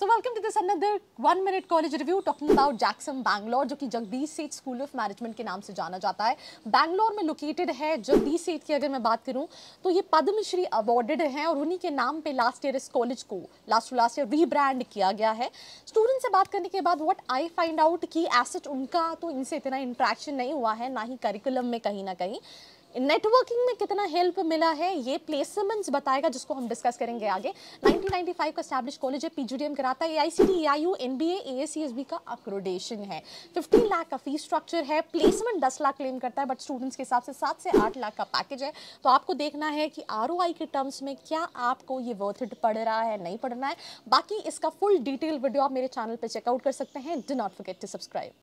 so welcome to this another one minute college review talking about Jackson Bangalore जो कि जगदीश सेठ school of management के नाम से जाना जाता है बैंगलोर में लोकेटेड है जगदीश सेठ की अगर मैं बात करूं तो ये पद्मश्री अवार्डेड हैं और उन्हीं के नाम पे लास्ट ईयर इस कॉलेज को last to last year rebrand किया गया है स्टूडेंट से बात करने के बाद वट आई फाइंड आउट की एसेट उनका तो इनसे इतना इंट्रैक्शन नहीं हुआ है ना ही करिकुलम में कहीं ना कहीं नेटवर्किंग में कितना हेल्प मिला है ये प्लेसमेंट्स बताएगा जिसको हम डिस्कस करेंगे आगे 1995 का स्टैब्लिश कॉलेज है पीजीडीएम कराता है I I C AICTE AIU S B का अक्रोडेशन है 15 लाख का फी स्ट्रक्चर है प्लेसमेंट 10 लाख क्लेम करता है बट स्टूडेंट्स के हिसाब से सात से आठ लाख का पैकेज है तो आपको देखना है कि आर के टर्म्स में क्या आपको ये वर्थ इट पढ़ रहा है नहीं पढ़ रहा है बाकी इसका फुल डिटेल वीडियो आप मेरे चैनल पर चेकआउट कर सकते हैं do not forget to subscribe